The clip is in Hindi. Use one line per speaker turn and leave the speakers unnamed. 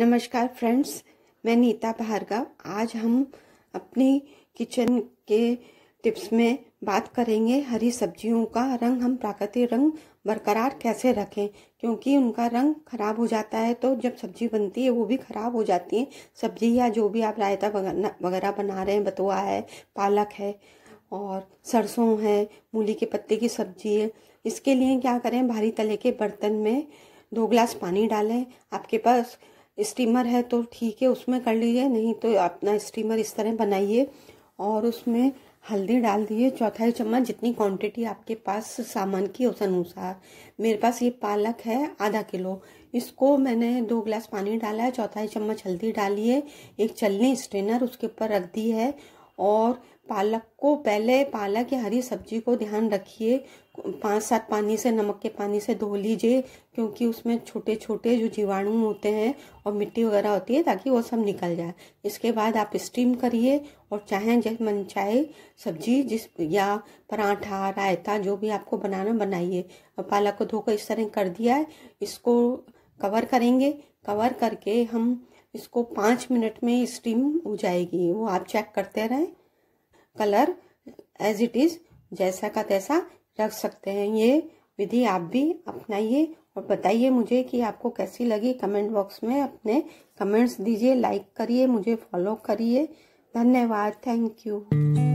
नमस्कार फ्रेंड्स मैं नीता भार्गव आज हम अपने किचन के टिप्स में बात करेंगे हरी सब्जियों का रंग हम प्राकृतिक रंग बरकरार कैसे रखें क्योंकि उनका रंग खराब हो जाता है तो जब सब्जी बनती है वो भी खराब हो जाती है सब्जी या जो भी आप रायता वगैरह बना रहे हैं बतुआ है पालक है और सरसों है मूली के पत्ते की सब्जी है इसके लिए क्या करें भारी तले के बर्तन में दो ग्लास पानी डालें आपके पास स्टीमर है तो ठीक है उसमें कर लीजिए नहीं तो अपना स्टीमर इस तरह बनाइए और उसमें हल्दी डाल दिए चौथाई चम्मच जितनी क्वांटिटी आपके पास सामान की उस अनुसार मेरे पास ये पालक है आधा किलो इसको मैंने दो गिलास पानी डाला है चौथाई चम्मच हल्दी डाली है एक चलनी स्ट्रेनर उसके ऊपर रख दी है और पालक को पहले पालक या हरी सब्जी को ध्यान रखिए पाँच सात पानी से नमक के पानी से धो लीजिए क्योंकि उसमें छोटे छोटे जो जीवाणु होते हैं और मिट्टी वगैरह होती है ताकि वो सब निकल जाए इसके बाद आप स्टीम करिए और चाहें जैसे मन चाहे सब्जी जिस या पराठा रायता जो भी आपको बनाना बनाइए और पालक को धोकर इस तरह कर दिया है इसको कवर करेंगे कवर करके हम इसको पाँच मिनट में स्टीम हो जाएगी वो आप चेक करते रहें कलर एज इट इज जैसा का तैसा रख सकते हैं ये विधि आप भी अपनाइए और बताइए मुझे कि आपको कैसी लगी कमेंट बॉक्स में अपने कमेंट्स दीजिए लाइक करिए मुझे फॉलो करिए धन्यवाद थैंक यू